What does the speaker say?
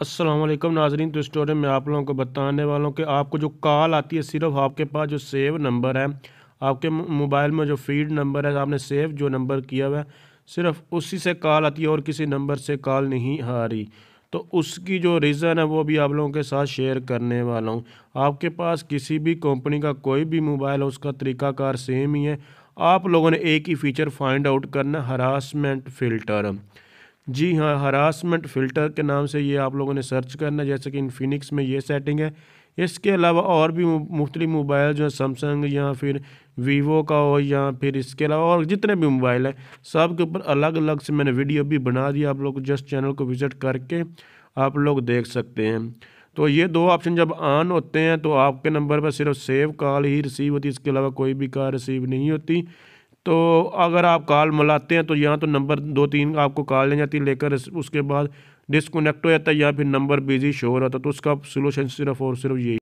असलकम नाजरीन तो स्टोरी में आप लोगों को बताने वालों कि आपको जो कॉल आती है सिर्फ आपके पास जो सेव नंबर है आपके मोबाइल में जो फीड नंबर है आपने सेव जो नंबर किया हुआ है सिर्फ उसी से कॉल आती है और किसी नंबर से कॉल नहीं आ रही तो उसकी जो रीज़न है वो भी आप लोगों के साथ शेयर करने वाला हूँ आपके पास किसी भी कंपनी का कोई भी मोबाइल है उसका तरीकाकार सेम ही है आप लोगों ने एक ही फ़ीचर फाइंड आउट करना हरासमेंट फ़िल्टर जी हाँ हरासमेंट फ़िल्टर के नाम से ये आप लोगों ने सर्च करना जैसे कि इनफिनिक्स में ये सेटिंग है इसके अलावा और भी मुख्तलि मोबाइल जो है सैमसंग या फिर वीवो का हो या फिर इसके अलावा और जितने भी मोबाइल हैं सब के ऊपर अलग अलग से मैंने वीडियो भी बना दिया आप लोग जस्ट चैनल को विज़िट करके आप लोग देख सकते हैं तो ये दो ऑप्शन जब ऑन होते हैं तो आपके नंबर पर सिर्फ सेव कॉल ही रिसीव होती है इसके अलावा कोई भी कॉल रिसीव नहीं होती तो अगर आप कॉल मिलाते हैं तो यहाँ तो नंबर दो तीन आपको कॉल ले जाती लेकर उसके बाद डिसकोनेक्ट हो जाता है या फिर नंबर बिजी शो हो रहा था तो उसका सोलूशन सिर्फ और सिर्फ यही